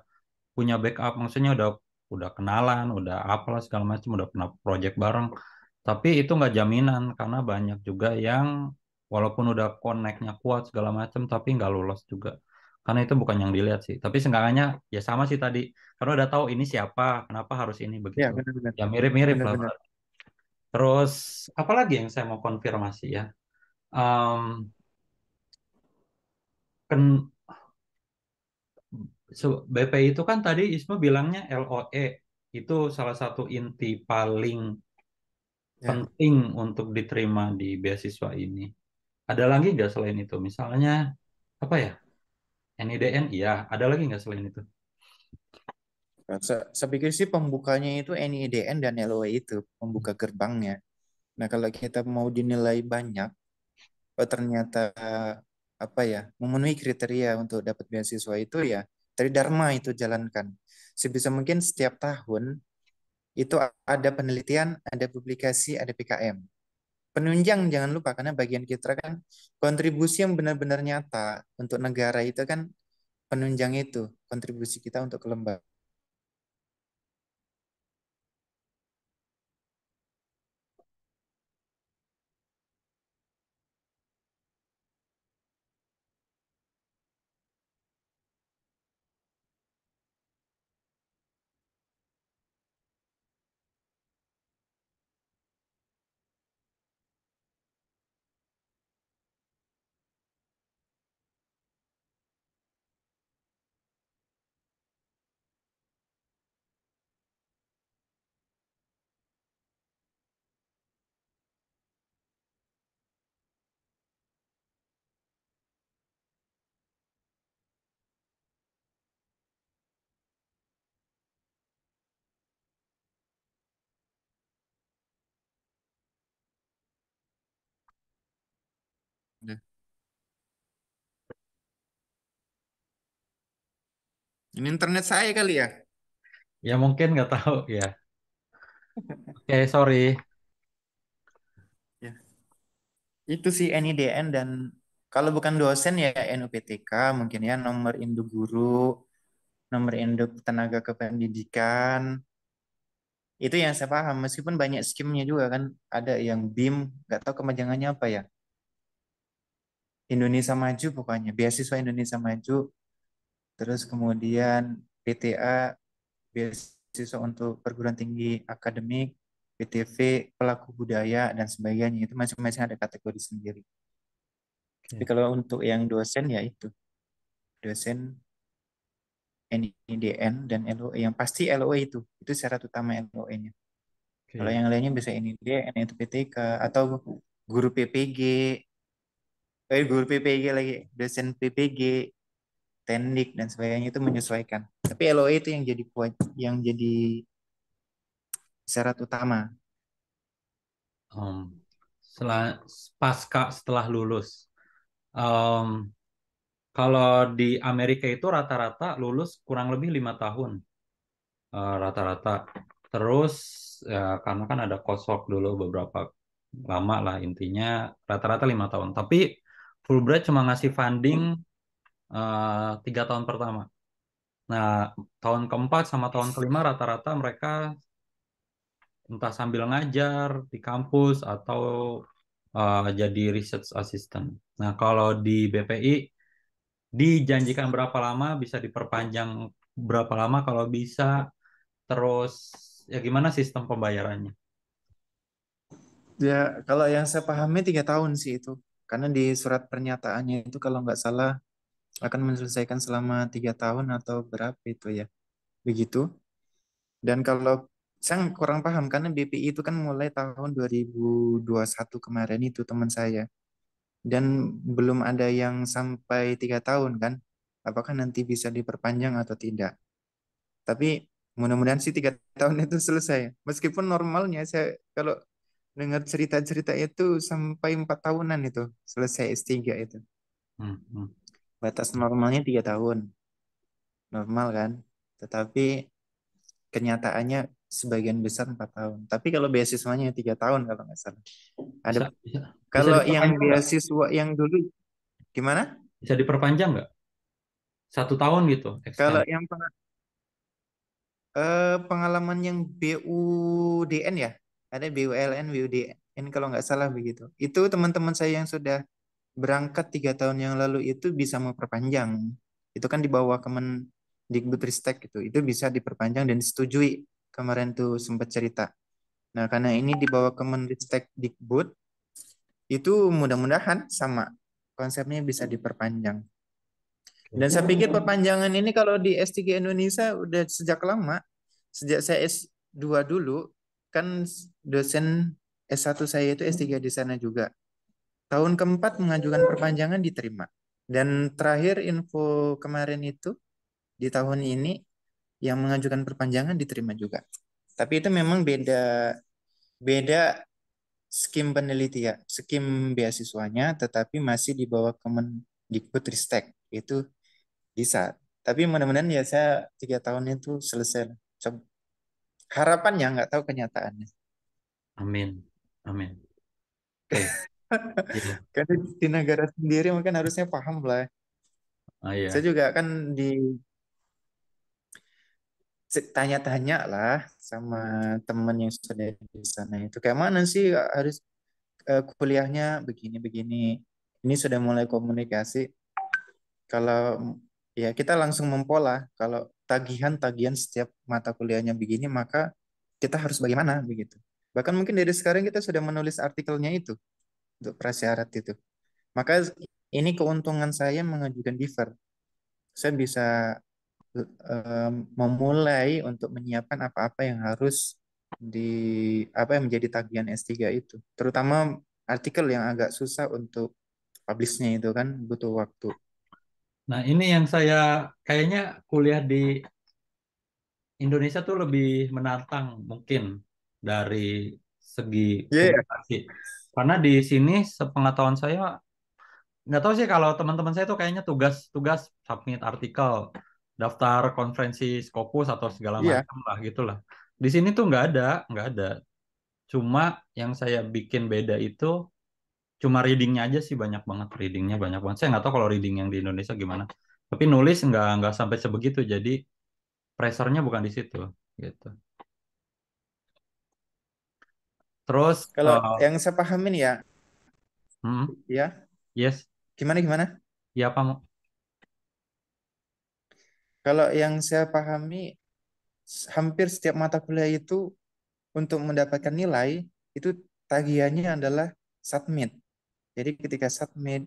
punya backup, maksudnya udah udah kenalan, udah apalah segala macam, udah pernah project bareng. Tapi itu nggak jaminan karena banyak juga yang walaupun udah connect-nya kuat segala macam tapi nggak lolos juga karena itu bukan yang dilihat sih tapi seenggaknya ya sama sih tadi karena udah tahu ini siapa kenapa harus ini begitu ya, benar, benar. ya mirip-mirip lah terus apalagi yang saya mau konfirmasi ya um, ken BP itu kan tadi Isma bilangnya LOE itu salah satu inti paling ya. penting untuk diterima di beasiswa ini. Ada lagi nggak selain itu? Misalnya apa ya? NIDN iya, ada lagi nggak selain itu? Nah, saya pikir sih pembukanya itu NIDN dan LOE itu pembuka gerbangnya. Nah kalau kita mau dinilai banyak, oh ternyata apa ya memenuhi kriteria untuk dapat beasiswa itu ya dari dharma itu jalankan sebisa mungkin setiap tahun itu ada penelitian ada publikasi ada PKM penunjang jangan lupa karena bagian kita kan kontribusi yang benar-benar nyata untuk negara itu kan penunjang itu kontribusi kita untuk kelembagaan Ini internet saya kali ya? Ya mungkin nggak tahu ya. Oke, okay, sorry. Ya. Itu sih NIDN dan kalau bukan dosen ya NUPTK mungkin ya nomor induk guru, nomor induk tenaga kependidikan. Itu yang saya paham meskipun banyak skimnya juga kan ada yang BIM, nggak tahu kemajangannya apa ya. Indonesia Maju pokoknya, beasiswa Indonesia Maju Terus kemudian PTA beasiswa untuk perguruan tinggi akademik, PTV pelaku budaya dan sebagainya itu masing-masing ada kategori sendiri. Ya. Tapi kalau untuk yang dosen ya itu dosen NIDN dan LOE yang pasti LOE itu itu syarat utama LOE-nya. Okay. Kalau yang lainnya bisa NIDN itu PTK atau guru PPG, eh guru PPG lagi dosen PPG teknik dan sebagainya itu hmm. menyesuaikan. Tapi LOA e itu yang jadi kuat, yang jadi syarat utama. Um, setelah pasca setelah lulus, um, kalau di Amerika itu rata-rata lulus kurang lebih lima tahun eh, rata-rata. Uh, Terus ya, karena kan ada kosok dulu beberapa lama lah intinya rata-rata lima -rata tahun. Tapi Fulbright cuma ngasih funding Eh, tiga uh, tahun pertama. Nah, tahun keempat sama tahun kelima rata-rata mereka entah sambil ngajar di kampus atau uh, jadi research assistant. Nah, kalau di BPI dijanjikan berapa lama bisa diperpanjang berapa lama kalau bisa terus ya gimana sistem pembayarannya? Ya, kalau yang saya pahami tiga tahun sih itu. Karena di surat pernyataannya itu kalau nggak salah akan menyelesaikan selama tiga tahun atau berapa itu ya begitu dan kalau saya kurang paham karena BPI itu kan mulai tahun 2021 kemarin itu teman saya dan belum ada yang sampai tiga tahun kan apakah nanti bisa diperpanjang atau tidak tapi mudah-mudahan sih tiga tahun itu selesai meskipun normalnya saya kalau dengar cerita-cerita itu sampai empat tahunan itu selesai S3 itu hmm, hmm batas normalnya tiga tahun normal kan tetapi kenyataannya sebagian besar empat tahun tapi kalau beasiswanya tiga tahun kalau nggak salah ada bisa, bisa. kalau yang beasiswa yang dulu gimana bisa diperpanjang nggak satu tahun gitu extend. kalau yang peng eh, pengalaman yang BUDN ya ada BULN BUDN kalau nggak salah begitu itu teman-teman saya yang sudah berangkat tiga tahun yang lalu itu bisa memperpanjang. Itu kan di bawah Kemen Dikbudristek itu, itu bisa diperpanjang dan disetujui kemarin tuh sempat cerita. Nah karena ini di bawah Kemenristek Dikbud itu mudah-mudahan sama konsepnya bisa diperpanjang. Dan saya pikir perpanjangan ini kalau di S3 Indonesia udah sejak lama, sejak saya S2 dulu, kan dosen S1 saya itu S3 di sana juga. Tahun keempat mengajukan perpanjangan diterima. Dan terakhir info kemarin itu di tahun ini yang mengajukan perpanjangan diterima juga. Tapi itu memang beda beda skim penelitian, ya, skim beasiswanya tetapi masih di bawah Kemendikbudristek itu bisa. Tapi mudah-mudahan ya saya tiga tahun itu selesai. harapan Harapannya nggak tahu kenyataannya. Amin. Amin. Oke. Okay. Iya. kan karena di negara sendiri mungkin harusnya paham lah ah, iya. saya juga kan di tanya-tanya lah sama teman yang sudah di sana itu kayak mana sih harus uh, kuliahnya begini-begini ini sudah mulai komunikasi kalau ya kita langsung mempola kalau tagihan-tagihan setiap mata kuliahnya begini maka kita harus bagaimana begitu bahkan mungkin dari sekarang kita sudah menulis artikelnya itu untuk prasyarat itu. Maka ini keuntungan saya mengajukan diver. Saya bisa um, memulai untuk menyiapkan apa-apa yang harus di apa yang menjadi tagihan S3 itu. Terutama artikel yang agak susah untuk publishnya itu kan butuh waktu. Nah, ini yang saya kayaknya kuliah di Indonesia tuh lebih menantang mungkin dari segi yeah. Iya, iya. Karena di sini sepengetahuan saya nggak tahu sih kalau teman-teman saya tuh kayaknya tugas-tugas submit artikel, daftar konferensi Scopus atau segala yeah. macam lah gitulah. Di sini tuh nggak ada, nggak ada. Cuma yang saya bikin beda itu cuma readingnya aja sih banyak banget readingnya banyak banget. Saya nggak tahu kalau reading yang di Indonesia gimana. Tapi nulis nggak nggak sampai sebegitu. Jadi pressernya bukan di situ gitu. Terus kalau uh, yang saya pahamin ya, hmm, ya, yes. Gimana gimana? Ya apa? Kalau yang saya pahami, hampir setiap mata kuliah itu untuk mendapatkan nilai itu tagihannya adalah submit. Jadi ketika submit,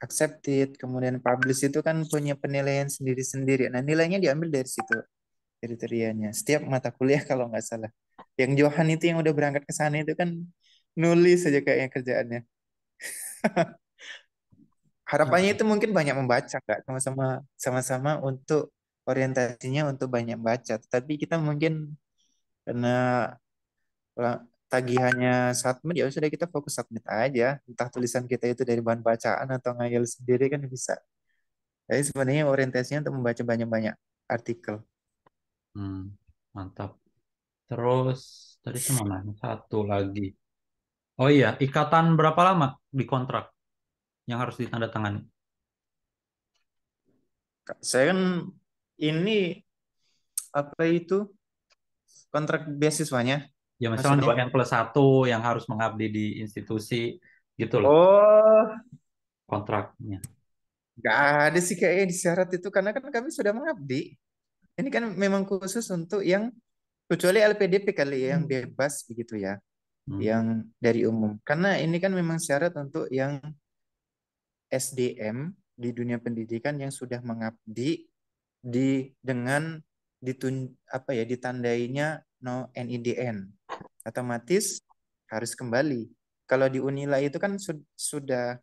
accepted, kemudian publish itu kan punya penilaian sendiri-sendiri. Nah nilainya diambil dari situ kriterianya. Setiap mata kuliah kalau nggak salah. Yang Johan itu yang udah berangkat ke sana itu kan nulis saja kayaknya kerjaannya. Harapannya itu mungkin banyak membaca kak sama-sama sama-sama untuk orientasinya untuk banyak baca. Tapi kita mungkin karena tagihannya submit ya sudah kita fokus submit aja. Entah tulisan kita itu dari bahan bacaan atau ngayal sendiri kan bisa. Jadi sebenarnya orientasinya untuk membaca banyak-banyak artikel. Hmm, mantap. Terus tadi kemana? Kan satu lagi. Oh iya, ikatan berapa lama di kontrak yang harus ditandatangani? Saya kan ini apa itu kontrak beasiswanya? Ya misalnya dua yang plus satu yang harus mengabdi di institusi gitu loh. Oh, kontraknya. Gak ada sih kayaknya disyarat itu karena kan kami sudah mengabdi. Ini kan memang khusus untuk yang kecuali LPDP kali ya yang hmm. bebas begitu ya hmm. yang dari umum karena ini kan memang syarat untuk yang SDM di dunia pendidikan yang sudah mengabdi di dengan ditun apa ya ditandainya no NIDN otomatis harus kembali kalau di Unila itu kan su sudah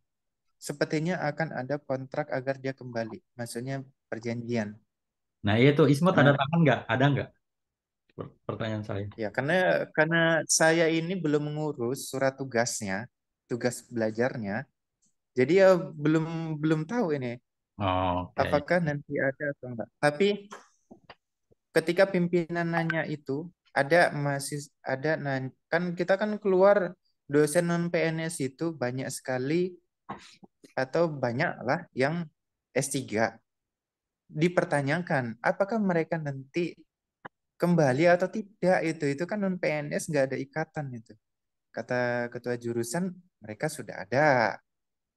sepertinya akan ada kontrak agar dia kembali maksudnya perjanjian nah itu iya Isma nah. tanda tangan nggak ada nggak pertanyaan saya. Ya, karena karena saya ini belum mengurus surat tugasnya, tugas belajarnya. Jadi ya belum belum tahu ini. Oh, okay. Apakah nanti ada atau enggak. Tapi ketika pimpinan nanya itu, ada masih ada kan kita kan keluar dosen non PNS itu banyak sekali atau banyak lah yang S3 dipertanyakan apakah mereka nanti kembali atau tidak itu itu kan non PNS nggak ada ikatan itu kata ketua jurusan mereka sudah ada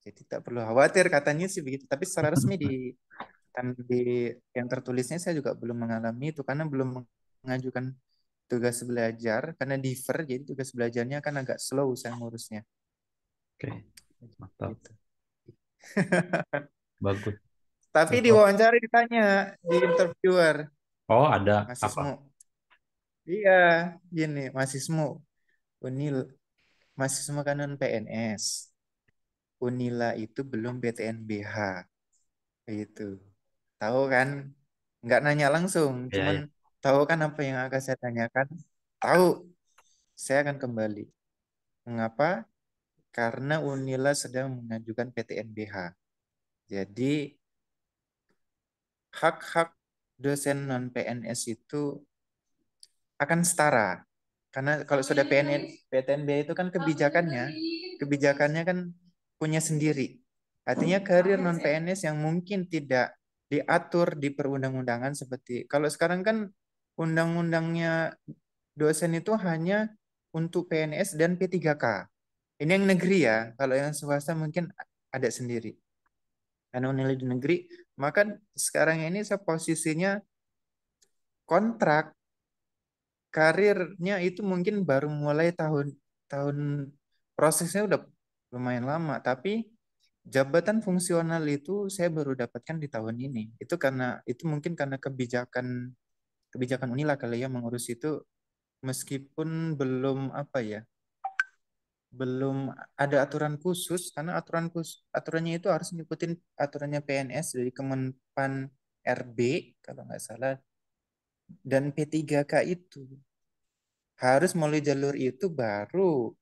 jadi tak perlu khawatir katanya sih begitu tapi secara resmi di kan di yang tertulisnya saya juga belum mengalami itu karena belum mengajukan tugas belajar karena diver jadi tugas belajarnya kan agak slow saya ngurusnya oke okay. gitu. bagus tapi diwawancara ditanya di interviewer oh ada Masih apa semua. Iya, gini, mahasiswa Unil mahasiswa kanan PNS. Unila itu belum PTNBH. Itu. Tahu kan? Enggak nanya langsung, ya, cuman ya. tahu kan apa yang akan saya tanyakan? Tahu. Saya akan kembali. Mengapa? Karena Unila sedang mengajukan PTNBH. Jadi hak-hak dosen non PNS itu akan setara. Karena kalau oh, sudah iya, PNN, iya. PTNB itu kan oh, iya, kebijakannya, kebijakannya kan punya sendiri. Artinya karir oh, non PNS yang mungkin tidak diatur di perundang-undangan seperti kalau sekarang kan undang-undangnya dosen itu hanya untuk PNS dan P3K. Ini yang negeri ya, kalau yang swasta mungkin ada sendiri. Karena nilai di negeri, maka sekarang ini saya posisinya kontrak karirnya itu mungkin baru mulai tahun tahun prosesnya udah lumayan lama tapi jabatan fungsional itu saya baru dapatkan di tahun ini itu karena itu mungkin karena kebijakan kebijakan Unila kali ya mengurus itu meskipun belum apa ya belum ada aturan khusus karena aturan khusus aturannya itu harus ngikutin aturannya PNS dari Kemenpan RB kalau nggak salah dan P3K itu harus melalui jalur itu baru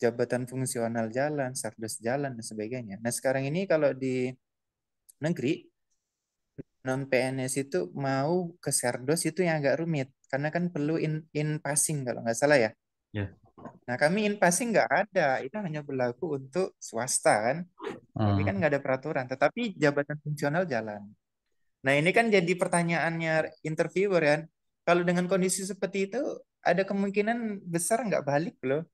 jabatan fungsional jalan, sardes jalan dan sebagainya. Nah, sekarang ini kalau di negeri non PNS itu mau ke Serdos itu yang agak rumit karena kan perlu in, in passing kalau nggak salah ya. Ya. Nah kami in passing nggak ada, itu hanya berlaku untuk swasta kan. Hmm. Tapi kan nggak ada peraturan. Tetapi jabatan fungsional jalan. Nah, ini kan jadi pertanyaannya interviewer kan. Kalau dengan kondisi seperti itu, ada kemungkinan besar nggak balik loh.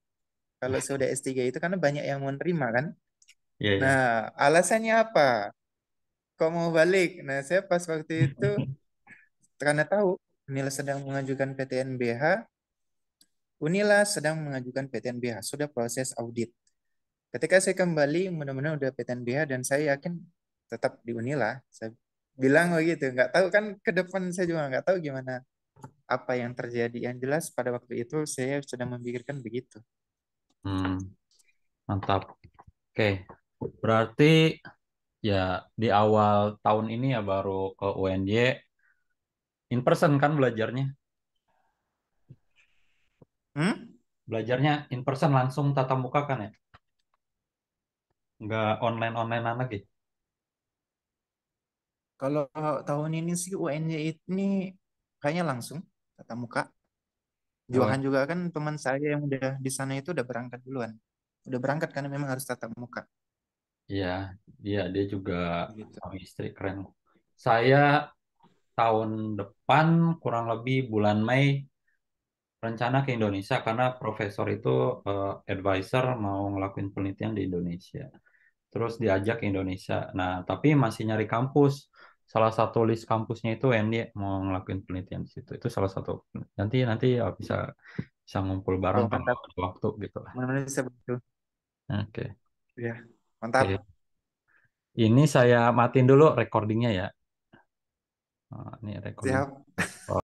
Kalau iya. sudah S3 itu karena banyak yang menerima kan. Ya, ya. Nah, alasannya apa? Kok mau balik? Nah, saya pas waktu itu karena tahu Unila sedang mengajukan PTNBH, Unila sedang mengajukan PTNBH, sudah proses audit. Ketika saya kembali, mudah-mudahan udah PTNBH dan saya yakin tetap di Unila. Saya bilang begitu nggak tahu kan ke depan saya juga nggak tahu gimana apa yang terjadi yang jelas pada waktu itu saya sudah memikirkan begitu hmm, mantap oke berarti ya di awal tahun ini ya baru ke UNY in person kan belajarnya hmm? belajarnya in person langsung tatap muka kan ya nggak online onlinean lagi ya? Kalau tahun ini sih UNJ ini kayaknya langsung tatap muka. Johan juga kan teman saya yang udah di sana itu udah berangkat duluan. Udah berangkat karena memang harus tatap muka. Iya, iya dia juga gitu. sama istri keren. Saya tahun depan kurang lebih bulan Mei rencana ke Indonesia karena profesor itu uh, advisor mau ngelakuin penelitian di Indonesia. Terus diajak ke Indonesia. Nah, tapi masih nyari kampus salah satu list kampusnya itu Wendy mau ngelakuin penelitian di situ. Itu salah satu. Nanti nanti ya bisa bisa ngumpul bareng oh, mantap. Kan, waktu gitu lah. Oke. Okay. Ya, mantap. Okay. Ini saya matiin dulu recordingnya ya. Nah, ini recording. Siap. Oh.